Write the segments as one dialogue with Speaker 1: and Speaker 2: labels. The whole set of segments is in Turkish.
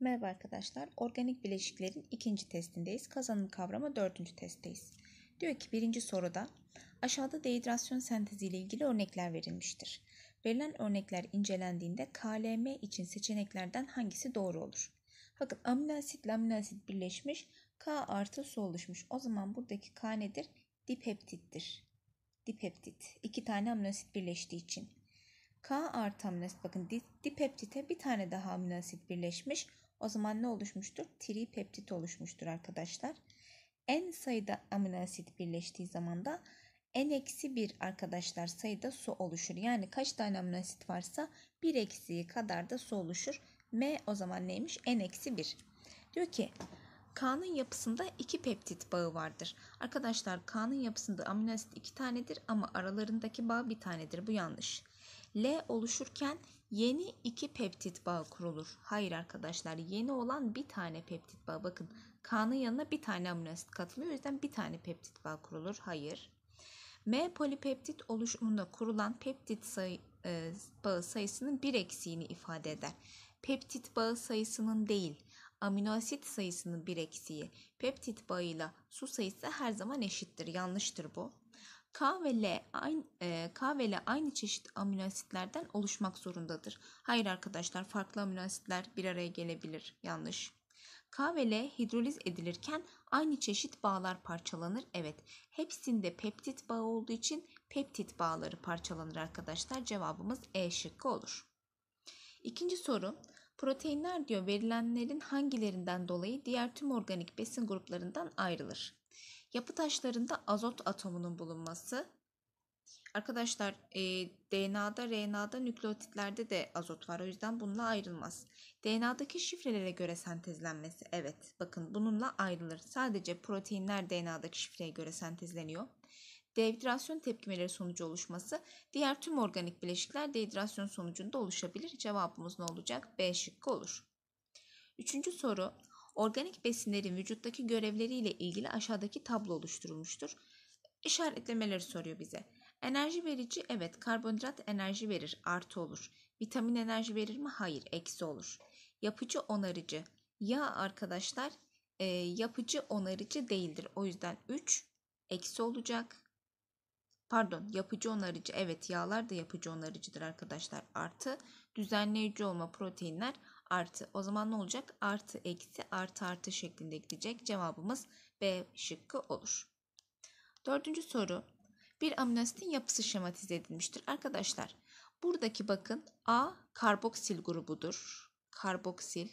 Speaker 1: Merhaba arkadaşlar. Organik bileşiklerin ikinci testindeyiz. Kazanım kavramı dördüncü testteyiz. Diyor ki birinci soruda aşağıda dehidrasyon sentezi ile ilgili örnekler verilmiştir. Verilen örnekler incelendiğinde KLM için seçeneklerden hangisi doğru olur? Bakın amino asit amino asit birleşmiş K artı su oluşmuş. O zaman buradaki K nedir? Dipeptittir. Dipeptit. İki tane amino asit birleştiği için. K artı amino asit bakın dipeptite bir tane daha amino asit birleşmiş. O zaman ne oluşmuştur? Tripeptit oluşmuştur arkadaşlar. En sayıda amino asit birleştiği zaman da en eksi bir arkadaşlar sayıda su oluşur. Yani kaç tane amino asit varsa bir eksiği kadar da su oluşur. M o zaman neymiş? En eksi bir. Diyor ki K'nın yapısında iki peptit bağı vardır. Arkadaşlar K'nın yapısında amino asit iki tanedir ama aralarındaki bağ bir tanedir. Bu yanlış. L oluşurken Yeni iki peptit bağı kurulur. Hayır arkadaşlar yeni olan bir tane peptit bağı. Bakın kanın yanına bir tane amino asit katılıyor. O yüzden bir tane peptit bağı kurulur. Hayır. M polipeptit oluşumunda kurulan peptit sayı, e, bağı sayısının bir eksiğini ifade eder. Peptit bağı sayısının değil, amino asit sayısının bir eksiği. Peptit bağıyla su sayısı her zaman eşittir. Yanlıştır bu. K ve L aynı e, K ve L aynı çeşit amino asitlerden oluşmak zorundadır. Hayır arkadaşlar, farklı amino asitler bir araya gelebilir. Yanlış. K ve L hidroliz edilirken aynı çeşit bağlar parçalanır. Evet, hepsinde peptit bağı olduğu için peptit bağları parçalanır arkadaşlar. Cevabımız E şıkkı olur. İkinci soru. Proteinler diyor verilenlerin hangilerinden dolayı diğer tüm organik besin gruplarından ayrılır? Yapı taşlarında azot atomunun bulunması. Arkadaşlar e, DNA'da, RNA'da, nükleotitlerde de azot var. O yüzden bununla ayrılmaz. DNA'daki şifrelere göre sentezlenmesi. Evet bakın bununla ayrılır. Sadece proteinler DNA'daki şifreye göre sentezleniyor dehidrasyon tepkimeleri sonucu oluşması, diğer tüm organik bileşikler dehidrasyon sonucunda oluşabilir. Cevabımız ne olacak? B şıkkı olur. Üçüncü soru, Organik besinlerin vücuttaki görevleriyle ilgili aşağıdaki tablo oluşturulmuştur. İşaretlemeleri soruyor bize. Enerji verici evet karbonhidrat enerji verir artı olur. Vitamin enerji verir mi? Hayır eksi olur. Yapıcı onarıcı ya arkadaşlar e, yapıcı onarıcı değildir. O yüzden 3 eksi olacak. Pardon yapıcı onarıcı evet yağlar da yapıcı onarıcıdır arkadaşlar artı düzenleyici olma proteinler artı. O zaman ne olacak? Artı eksi artı artı şeklinde gidecek. Cevabımız B şıkkı olur. Dördüncü soru. Bir aminoasitin yapısı şematize edilmiştir. Arkadaşlar buradaki bakın A karboksil grubudur. Karboksil.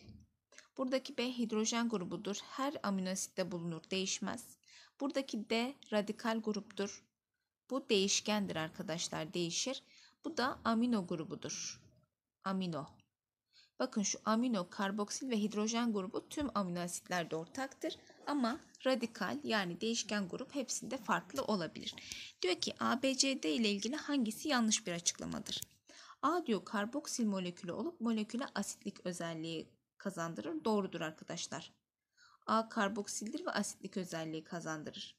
Speaker 1: Buradaki B hidrojen grubudur. Her aminoasitte bulunur değişmez. Buradaki D radikal gruptur. Bu değişkendir arkadaşlar değişir. Bu da amino grubudur. Amino. Bakın şu amino, karboksil ve hidrojen grubu tüm amino asitlerde ortaktır ama radikal yani değişken grup hepsinde farklı olabilir. Diyor ki ABCD ile ilgili hangisi yanlış bir açıklamadır? A diyor karboksil molekülü olup moleküle asitlik özelliği kazandırır. Doğrudur arkadaşlar. A karboksildir ve asitlik özelliği kazandırır.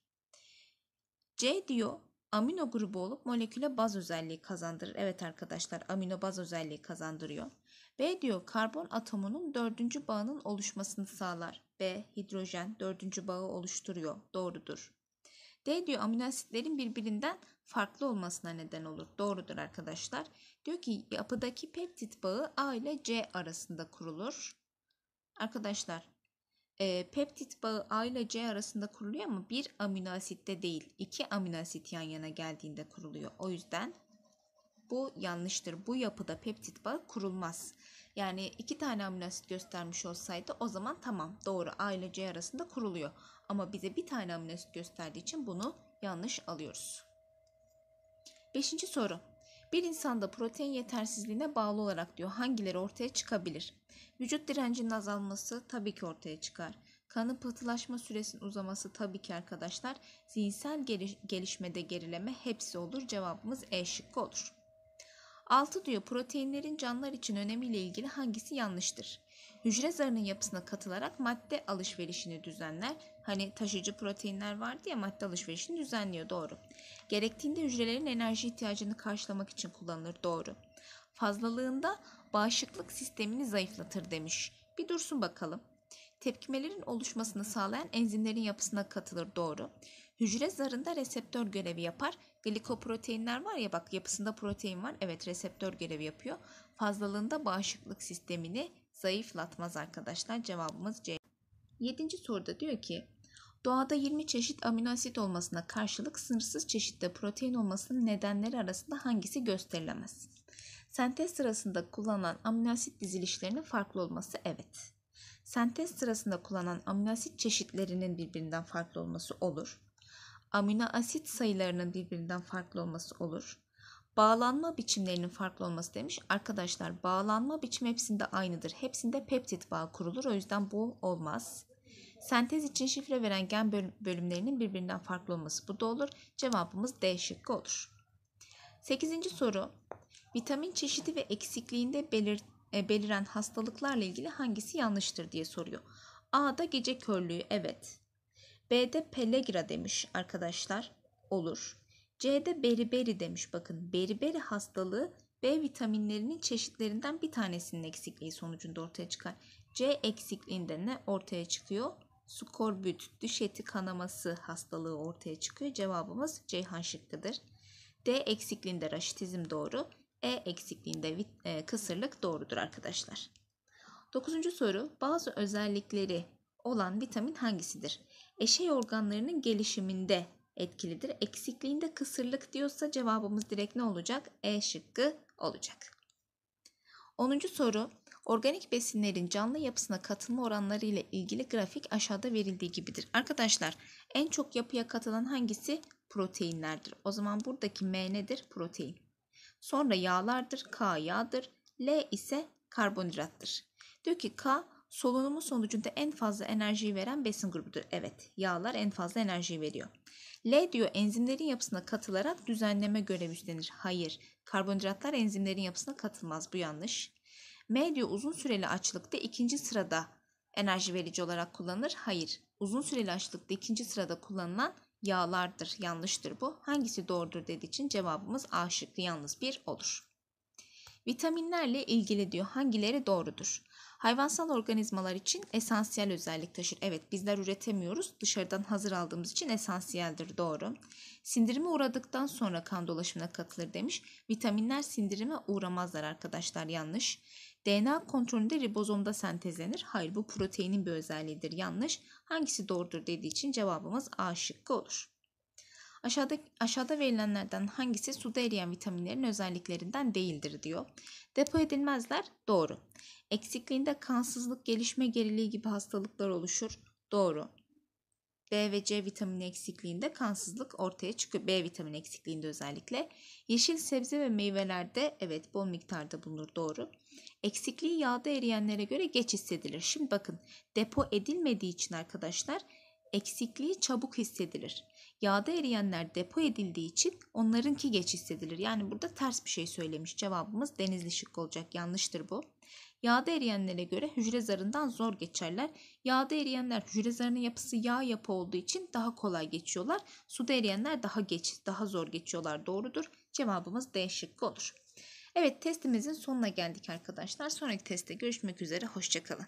Speaker 1: C diyor amino grubu olup moleküle baz özelliği kazandırır. Evet arkadaşlar amino baz özelliği kazandırıyor. B diyor karbon atomunun dördüncü bağının oluşmasını sağlar. B hidrojen dördüncü bağı oluşturuyor. Doğrudur. D diyor amino asitlerin birbirinden farklı olmasına neden olur. Doğrudur arkadaşlar. Diyor ki yapıdaki peptit bağı A ile C arasında kurulur. Arkadaşlar e, peptit bağı A ile C arasında kuruluyor ama bir amino asitte değil. iki amino asit yan yana geldiğinde kuruluyor. O yüzden bu yanlıştır. Bu yapıda peptit bağı kurulmaz. Yani iki tane amino asit göstermiş olsaydı o zaman tamam doğru A ile C arasında kuruluyor. Ama bize bir tane amino asit gösterdiği için bunu yanlış alıyoruz. Beşinci soru. Bir insanda protein yetersizliğine bağlı olarak diyor hangileri ortaya çıkabilir? Vücut direncinin azalması tabii ki ortaya çıkar. Kanın pıhtılaşma süresinin uzaması tabii ki arkadaşlar. Zihinsel geliş gelişmede gerileme hepsi olur. Cevabımız E şıkkı olur. 6 diyor proteinlerin canlılar için önemiyle ilgili hangisi yanlıştır? Hücre zarının yapısına katılarak madde alışverişini düzenler. Hani taşıyıcı proteinler vardı ya madde alışverişini düzenliyor doğru. Gerektiğinde hücrelerin enerji ihtiyacını karşılamak için kullanılır doğru. Fazlalığında bağışıklık sistemini zayıflatır demiş. Bir dursun bakalım. Tepkimelerin oluşmasını sağlayan enzimlerin yapısına katılır doğru. Hücre zarında reseptör görevi yapar. Glikoproteinler var ya bak yapısında protein var. Evet reseptör görevi yapıyor. Fazlalığında bağışıklık sistemini zayıflatmaz arkadaşlar. Cevabımız C. 7. soruda diyor ki Doğada 20 çeşit amino asit olmasına karşılık sınırsız çeşitte protein olmasının nedenleri arasında hangisi gösterilemez? Sentez sırasında kullanılan amino asit dizilişlerinin farklı olması evet. Sentez sırasında kullanılan amino asit çeşitlerinin birbirinden farklı olması olur amino asit sayılarının birbirinden farklı olması olur. Bağlanma biçimlerinin farklı olması demiş. Arkadaşlar bağlanma biçim hepsinde aynıdır. Hepsinde peptit bağ kurulur. O yüzden bu olmaz. Sentez için şifre veren gen bölümlerinin birbirinden farklı olması bu da olur. Cevabımız D şıkkı olur. 8. soru. Vitamin çeşidi ve eksikliğinde belir, e, beliren hastalıklarla ilgili hangisi yanlıştır diye soruyor. A'da gece körlüğü evet. B'de Pelegra demiş arkadaşlar. Olur. C'de beriberi demiş bakın. Beriberi hastalığı B vitaminlerinin çeşitlerinden bir tanesinin eksikliği sonucunda ortaya çıkar. C eksikliğinde ne ortaya çıkıyor? Skorbüt, düş eti kanaması hastalığı ortaya çıkıyor. Cevabımız Ceyhan şıkkıdır. D eksikliğinde raşitizm doğru. E eksikliğinde e, kısırlık doğrudur arkadaşlar. Dokuzuncu soru bazı özellikleri olan vitamin hangisidir? eşey organlarının gelişiminde etkilidir. Eksikliğinde kısırlık diyorsa cevabımız direkt ne olacak? E şıkkı olacak. 10. soru. Organik besinlerin canlı yapısına katılma oranları ile ilgili grafik aşağıda verildiği gibidir. Arkadaşlar en çok yapıya katılan hangisi? Proteinlerdir. O zaman buradaki M nedir? Protein. Sonra yağlardır. K yağdır. L ise karbonhidrattır. Diyor ki K Solunumu sonucunda en fazla enerjiyi veren besin grubudur. Evet, yağlar en fazla enerji veriyor. L diyor enzimlerin yapısına katılarak düzenleme görevi üstlenir. Hayır, karbonhidratlar enzimlerin yapısına katılmaz. Bu yanlış. M diyor uzun süreli açlıkta ikinci sırada enerji verici olarak kullanılır. Hayır, uzun süreli açlıkta ikinci sırada kullanılan yağlardır. Yanlıştır bu. Hangisi doğrudur dediği için cevabımız A şıkkı yalnız bir olur. Vitaminlerle ilgili diyor hangileri doğrudur? Hayvansal organizmalar için esansiyel özellik taşır. Evet bizler üretemiyoruz. Dışarıdan hazır aldığımız için esansiyeldir doğru. Sindirime uğradıktan sonra kan dolaşımına katılır demiş. Vitaminler sindirime uğramazlar arkadaşlar yanlış. DNA kontrolünde ribozomda sentezlenir. Hayır bu proteinin bir özelliğidir yanlış. Hangisi doğrudur dediği için cevabımız A şıkkı olur. Aşağıda, aşağıda verilenlerden hangisi suda eriyen vitaminlerin özelliklerinden değildir diyor. Depo edilmezler doğru. Eksikliğinde kansızlık, gelişme geriliği gibi hastalıklar oluşur. Doğru. B ve C vitamini eksikliğinde kansızlık ortaya çıkıyor. B vitamini eksikliğinde özellikle. Yeşil sebze ve meyvelerde evet bol miktarda bulunur doğru. Eksikliği yağda eriyenlere göre geç hissedilir. Şimdi bakın depo edilmediği için arkadaşlar eksikliği çabuk hissedilir. Yağda eriyenler depo edildiği için onlarınki geç hissedilir. Yani burada ters bir şey söylemiş. Cevabımız denizli şık olacak. Yanlıştır bu. Yağda eriyenlere göre hücre zarından zor geçerler. Yağda eriyenler hücre zarının yapısı yağ yapı olduğu için daha kolay geçiyorlar. Suda eriyenler daha geç, daha zor geçiyorlar. Doğrudur. Cevabımız D şıkkı olur. Evet testimizin sonuna geldik arkadaşlar. Sonraki testte görüşmek üzere. Hoşçakalın.